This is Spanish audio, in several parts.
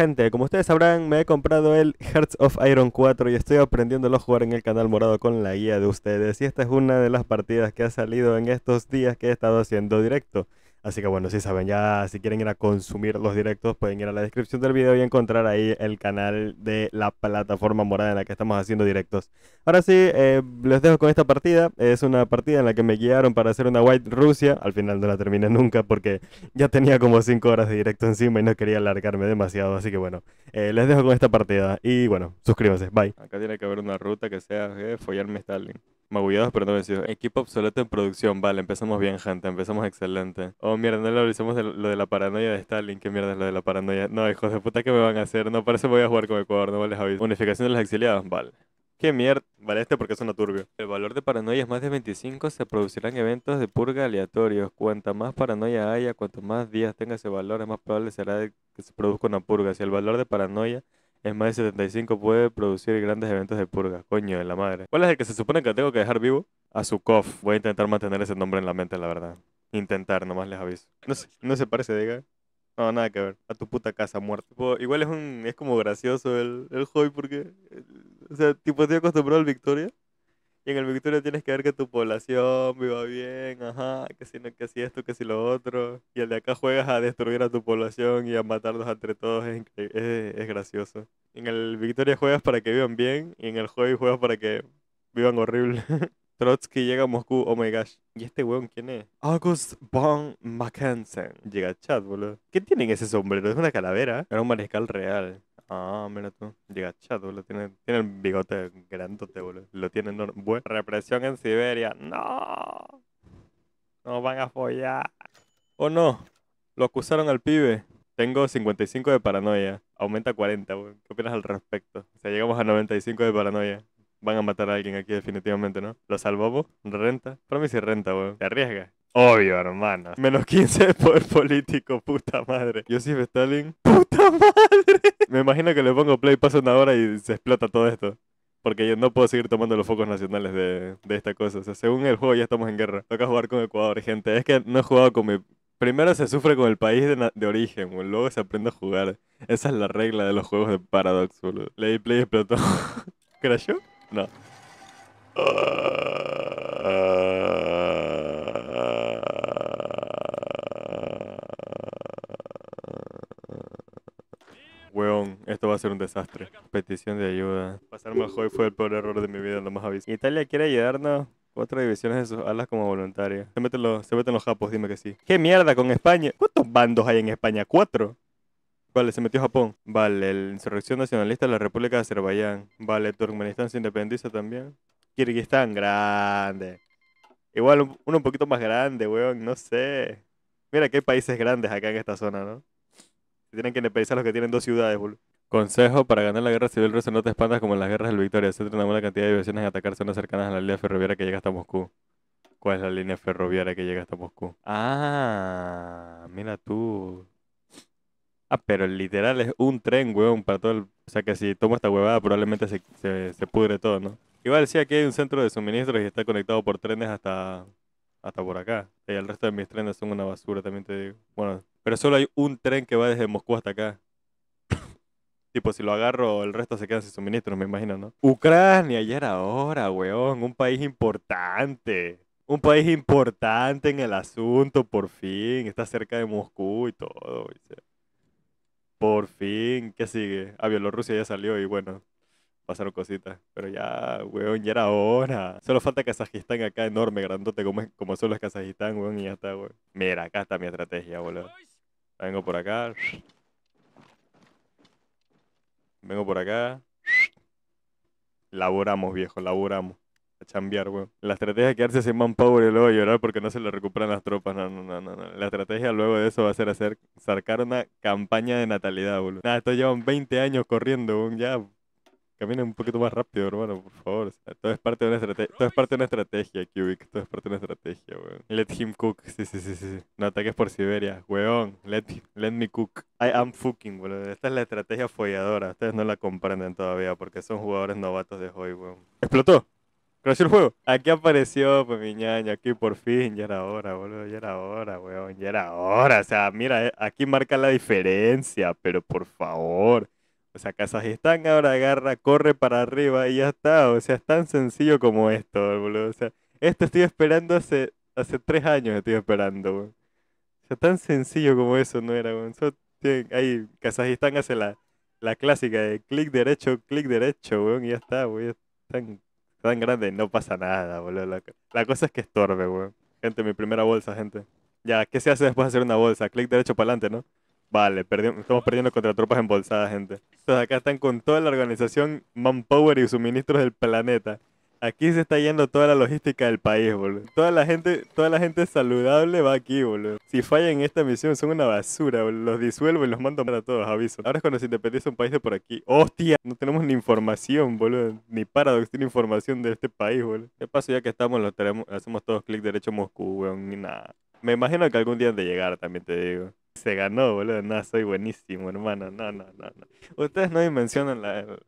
gente, como ustedes sabrán, me he comprado el Hearts of Iron 4 y estoy aprendiéndolo a jugar en el canal morado con la guía de ustedes. Y esta es una de las partidas que ha salido en estos días que he estado haciendo directo. Así que bueno, si saben, ya si quieren ir a consumir los directos, pueden ir a la descripción del video y encontrar ahí el canal de la plataforma morada en la que estamos haciendo directos. Ahora sí, eh, les dejo con esta partida. Es una partida en la que me guiaron para hacer una White Rusia. Al final no la terminé nunca porque ya tenía como 5 horas de directo encima y no quería alargarme demasiado. Así que bueno, eh, les dejo con esta partida. Y bueno, suscríbanse. Bye. Acá tiene que haber una ruta que sea eh, follarme Stalin. Magullados pero no vencidos. Equipo obsoleto en producción. Vale, empezamos bien, gente. Empezamos excelente. Oh, mierda, no le de lo de la paranoia de Stalin. ¿Qué mierda es lo de la paranoia? No, hijos de puta, ¿qué me van a hacer? No, parece que voy a jugar con Ecuador, no les aviso. Unificación de los exiliados. Vale. ¿Qué mierda? Vale, este porque es una turbio. El valor de paranoia es más de 25. Se producirán eventos de purga aleatorios. Cuanta más paranoia haya, Cuanto más días tenga ese valor, es más probable será que se produzca una purga. Si el valor de paranoia es más de 75 puede producir grandes eventos de purga. Coño, de la madre. ¿Cuál es el que se supone que tengo que dejar vivo? A Voy a intentar mantener ese nombre en la mente, la verdad. Intentar, nomás les aviso. No se, no se parece, diga. No, nada que ver. A tu puta casa muerta. igual es un es como gracioso el, el hobby porque... Eh, o sea, tipo, estoy acostumbrado al Victoria en el Victoria tienes que ver que tu población viva bien, ajá, que si, no, que si esto, que si lo otro. Y el de acá juegas a destruir a tu población y a matarlos entre todos, es, es, gracioso. En el Victoria juegas para que vivan bien y en el juego juegas para que vivan horrible. Trotsky llega a Moscú, oh my gosh. ¿Y este weón quién es? August von Mackensen. Llega a chat, boludo. ¿Qué tienen ese sombrero? ¿Es una calavera? Era un mariscal real. Ah, mira tú. Llega chato, lo tiene, tiene el bigote grandote, boludo. Lo tiene enorme. Bueno, represión en Siberia. No. No van a follar. ¿O oh, no? Lo acusaron al pibe. Tengo 55 de paranoia. Aumenta 40, boludo. ¿Qué opinas al respecto? O sea, llegamos a 95 de paranoia. Van a matar a alguien aquí definitivamente, ¿no? ¿Lo salvamos? ¿Renta? Para renta, weón. Te arriesgas. Obvio, hermano. Menos 15 de poder político, puta madre. Joseph Stalin. ¡Puta madre! me imagino que le pongo play, pasa una hora y se explota todo esto. Porque yo no puedo seguir tomando los focos nacionales de, esta cosa. O sea, según el juego ya estamos en guerra. Toca jugar con Ecuador, gente. Es que no he jugado con mi... Primero se sufre con el país de, origen, luego se aprende a jugar. Esa es la regla de los juegos de Paradox, boludo. Play, play, explotó. ¿Crashó? No. Ah. Esto va a ser un desastre. Petición de ayuda. Pasarme a Hoy fue el peor error de mi vida, lo más aviso. Italia quiere ayudarnos. Cuatro divisiones de sus alas como voluntaria. Se meten, los, se los japos, dime que sí. ¿Qué mierda con España? ¿Cuántos bandos hay en España? ¿Cuatro? Vale, se metió Japón. Vale, la insurrección nacionalista de la República de Azerbaiyán. Vale, Turkmenistán se independiza también. Kirguistán, grande. Igual uno un poquito más grande, weón, no sé. Mira que hay países grandes acá en esta zona, ¿no? Tienen que independizar los que tienen dos ciudades, boludo. Consejo para ganar la guerra civil rusa no te espantas como en las guerras del Victoria. Se una buena cantidad de divisiones en atacar zonas cercanas a la línea ferroviaria que llega hasta Moscú. ¿Cuál es la línea ferroviaria que llega hasta Moscú? Ah, mira tú. Ah, pero literal es un tren, weón, para todo el... O sea que si tomo esta huevada probablemente se, pudre todo, ¿no? Igual sí, aquí hay un centro de suministros y está conectado por trenes hasta, hasta por acá. el resto de mis trenes son una basura, también te digo. Bueno, pero solo hay un tren que va desde Moscú hasta acá. Tipo, si lo agarro, el resto se queda sin suministros, me imagino, ¿no? Ucrania, ya era hora, weón. Un país importante. Un país importante en el asunto, por fin. Está cerca de Moscú y todo. Por fin, ¿qué sigue? A ah, Bielorrusia ya salió y bueno, pasaron cositas. Pero ya, weón, ya era hora. Solo falta Kazajistán acá enorme, grandote, como, como solo es Kazajistán, weón, y ya está, weón. Mira, acá está mi estrategia, boludo. Vengo por acá vengo por acá. Laboramos, viejo, laboramos. A chambear, weón. La estrategia es quedarse sin manpower y luego llorar porque no se le recuperan las tropas. No, no, no, no. La estrategia luego de eso va a ser hacer, sacar una campaña de natalidad, boludo. Nada, esto llevan 20 años corriendo, weón. Ya, Caminen un poquito más rápido, hermano, por favor. todo es parte de una estrategia. es parte de una estrategia, Cubic. Todo es parte de una estrategia, weón. Let him cook. Sí, sí, sí, sí. No ataques por Siberia, weón. Let, me cook. I am fucking, weón. Esta es la estrategia folladora. Ustedes no la comprenden todavía porque son jugadores novatos de hoy, weón. ¡Explotó! Crashó el juego. Aquí apareció, pues mi ñaña. aquí por fin, ya era hora, boludo, ya era hora, weón, ya era hora. O sea, mira, eh, aquí marca la diferencia, pero por favor. O sea, Kazajistán ahora agarra, corre para arriba y ya está. O sea, es tan sencillo como esto, boludo. O sea, esto estoy esperando hace, hace tres años, estoy esperando, boludo. O sea, tan sencillo como eso no era, boludo. ahí, Kazajistán hace la, clásica de clic derecho, clic derecho, weón, y ya está, boludo Tan, tan grande, no pasa nada, boludo. La, cosa es que estorbe, weón. Gente, mi primera bolsa, gente. Ya, ¿qué se hace después de hacer una bolsa? Clic derecho para adelante, ¿no? Vale, estamos perdiendo contra tropas embolsadas, gente. Entonces acá están con toda la organización Manpower y suministros del planeta. Aquí se está yendo toda la logística del país, boludo. Toda la gente, toda la gente saludable va aquí, boludo. Si fallan en esta misión son una basura, boludo. Los disuelvo y los mando para todos, aviso. Ahora es cuando se independiza un país de por aquí. ¡Hostia! No tenemos ni información, boludo. Ni paradox, tiene información de este país, boludo. De paso, ya que estamos, lo hacemos todos clic derecho a Moscú, weón, ni nada. Me imagino que algún día han de llegar, también te digo se ganó, boludo. No, soy buenísimo, hermano. No, no, no. Ustedes no dimensionan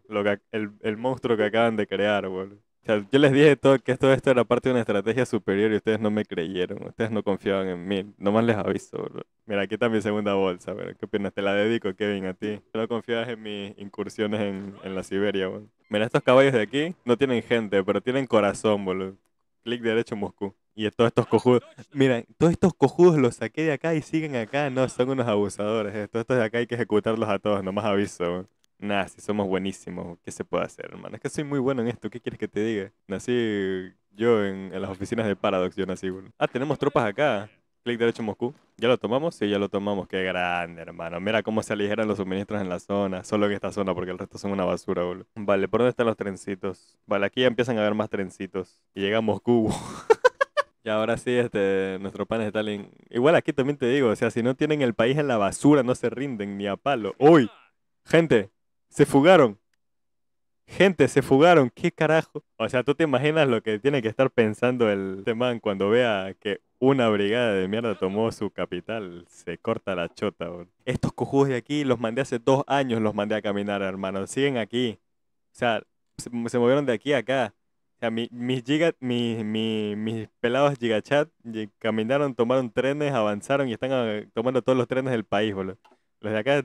lo que, el, monstruo que acaban de crear, boludo. yo les dije todo, que todo esto era parte de una estrategia superior y ustedes no me creyeron. Ustedes no confiaban en mí. Nomás les aviso, boludo. Mira, aquí está mi segunda bolsa, boludo. ¿Qué opinas? Te la dedico, Kevin, a ti. No confiabas en mis incursiones en, en la Siberia, boludo. Mira, estos caballos de aquí no tienen gente, pero tienen corazón, boludo clic derecho Moscú. Y todos estos cojudos, mira, todos estos cojudos los saqué de acá y siguen acá. No, son unos abusadores. Eh. Todos estos de acá hay que ejecutarlos a todos, nomás aviso. Eh. Nada, si somos buenísimos, ¿qué se puede hacer, hermano? Es que soy muy bueno en esto, ¿qué quieres que te diga? Nací yo en, las oficinas de Paradox, yo nací, Ah, tenemos tropas acá clic derecho Moscú. ¿Ya lo tomamos? Sí, ya lo tomamos. Qué grande, hermano. Mira cómo se aligeran los suministros en la zona. Solo en esta zona, porque el resto son una basura, boludo. Vale, ¿por dónde están los trencitos? Vale, aquí ya empiezan a haber más trencitos. Y llega Moscú. Y ahora sí, este, nuestro pan de en... Igual aquí también te digo, o sea, si no tienen el país en la basura, no se rinden ni a palo. ¡Uy! Gente, se fugaron gente, se fugaron, ¿qué carajo? O sea, tú te imaginas lo que tiene que estar pensando el este man cuando vea que una brigada de mierda tomó su capital, se corta la chota, boludo. Estos cojudos de aquí los mandé hace dos años, los mandé a caminar, hermano, siguen aquí. O sea, se, movieron de aquí a acá. O sea, mis, giga, mis pelados gigachat caminaron, tomaron trenes, avanzaron y están eh, tomando todos los trenes del país, boludo. Los de acá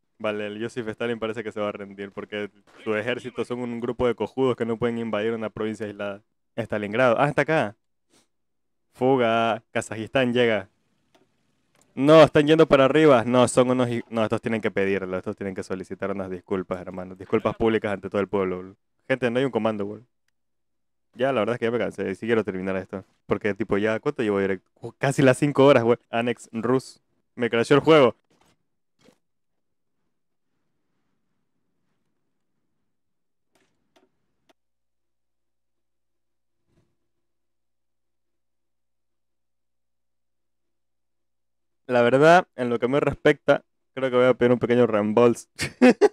Vale, el Joseph Stalin parece que se va a rendir porque su ejército son un grupo de cojudos que no pueden invadir una provincia aislada. Stalingrado. Ah, está acá. Fuga. Kazajistán llega. No, están yendo para arriba. No, son unos... No, estos tienen que pedirlo. Estos tienen que solicitar unas disculpas, hermano. Disculpas públicas ante todo el pueblo. Gente, no hay un comando, güey Ya, la verdad es que ya me cansé. si quiero terminar esto. Porque, tipo, ya... ¿Cuánto llevo directo? Casi las 5 horas, güey. anex Rus. Me crashó el juego. La verdad, en lo que me respecta, creo que voy a pedir un pequeño reembolso.